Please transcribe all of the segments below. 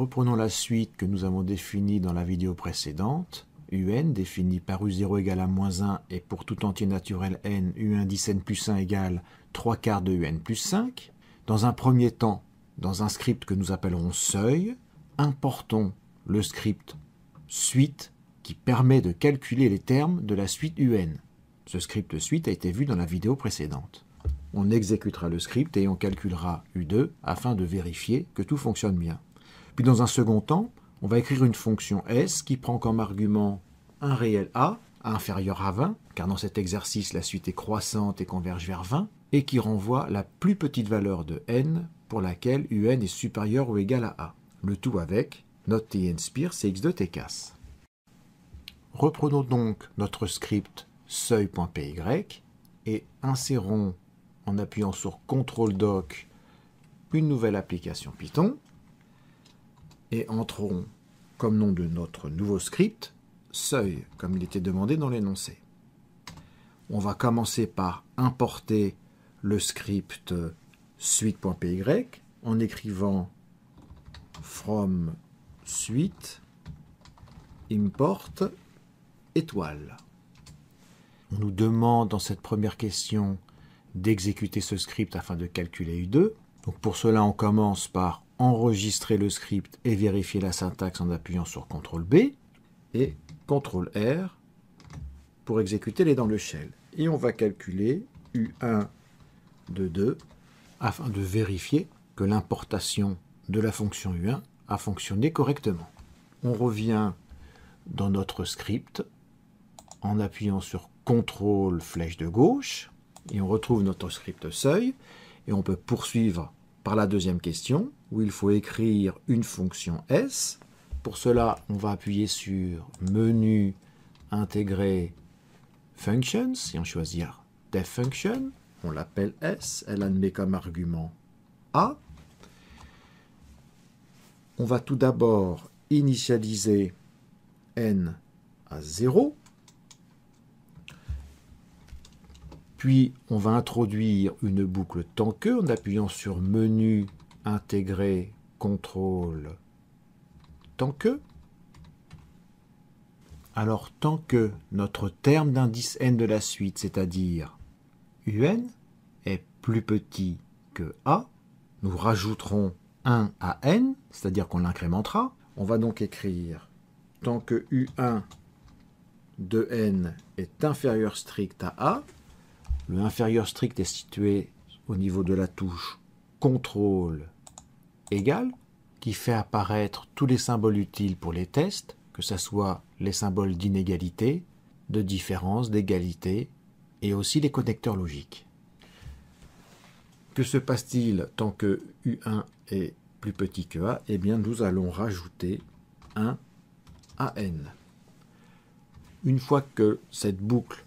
reprenons la suite que nous avons définie dans la vidéo précédente. Un défini par U0 égale à moins 1 et pour tout entier naturel n, U1 10 n plus 1 égale 3 quarts de Un plus 5. Dans un premier temps, dans un script que nous appellerons seuil, importons le script suite qui permet de calculer les termes de la suite UN. Ce script suite a été vu dans la vidéo précédente. On exécutera le script et on calculera U2 afin de vérifier que tout fonctionne bien. Puis dans un second temps, on va écrire une fonction S qui prend comme argument un réel A, inférieur à 20, car dans cet exercice la suite est croissante et converge vers 20, et qui renvoie la plus petite valeur de n pour laquelle un est supérieur ou égal à a. Le tout avec notre tn cx de t Reprenons donc notre script seuil.py et insérons en appuyant sur CTRL doc une nouvelle application Python et entrerons comme nom de notre nouveau script, seuil, comme il était demandé dans l'énoncé. On va commencer par importer le script suite.py en écrivant from suite import étoile. On nous demande dans cette première question d'exécuter ce script afin de calculer U2. Donc pour cela, on commence par enregistrer le script et vérifier la syntaxe en appuyant sur CTRL B et CTRL R pour exécuter les dans le shell. Et on va calculer U1 de 2 afin de vérifier que l'importation de la fonction U1 a fonctionné correctement. On revient dans notre script en appuyant sur CTRL flèche de gauche et on retrouve notre script seuil et on peut poursuivre par la deuxième question où il faut écrire une fonction S. Pour cela, on va appuyer sur Menu, Intégrer, Functions, et on choisir Def Function. On l'appelle S, elle admet comme argument A. On va tout d'abord initialiser N à 0. Puis, on va introduire une boucle tant que en appuyant sur Menu, intégrer contrôle tant que. Alors tant que notre terme d'indice n de la suite, c'est-à-dire un, est plus petit que a, nous rajouterons 1 à n, c'est-à-dire qu'on l'incrémentera. On va donc écrire tant que u1 de n est inférieur strict à a, le inférieur strict est situé au niveau de la touche contrôle égal qui fait apparaître tous les symboles utiles pour les tests, que ce soit les symboles d'inégalité, de différence, d'égalité, et aussi les connecteurs logiques. Que se passe-t-il tant que U1 est plus petit que A Eh bien, nous allons rajouter un à N. Une fois que cette boucle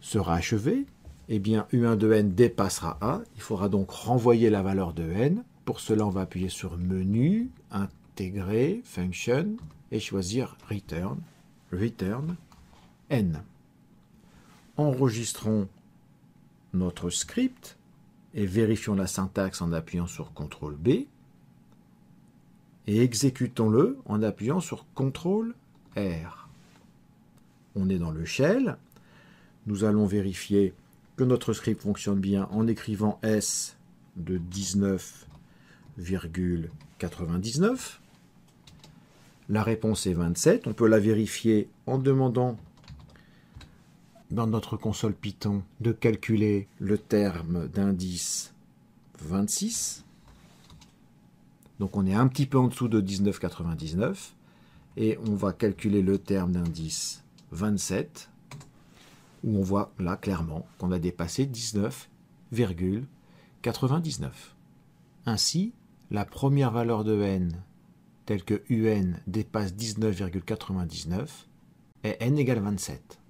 sera achevée, eh bien U1 de n dépassera A. Il faudra donc renvoyer la valeur de n. Pour cela, on va appuyer sur Menu, Intégrer, Function, et choisir Return, Return, n. Enregistrons notre script et vérifions la syntaxe en appuyant sur CTRL B et exécutons-le en appuyant sur CTRL R. On est dans le shell. Nous allons vérifier que notre script fonctionne bien en écrivant S de 19,99. La réponse est 27. On peut la vérifier en demandant dans notre console Python de calculer le terme d'indice 26. Donc on est un petit peu en dessous de 19,99 et on va calculer le terme d'indice 27 où on voit là clairement qu'on a dépassé 19,99. Ainsi, la première valeur de n telle que un dépasse 19,99 est n égale 27.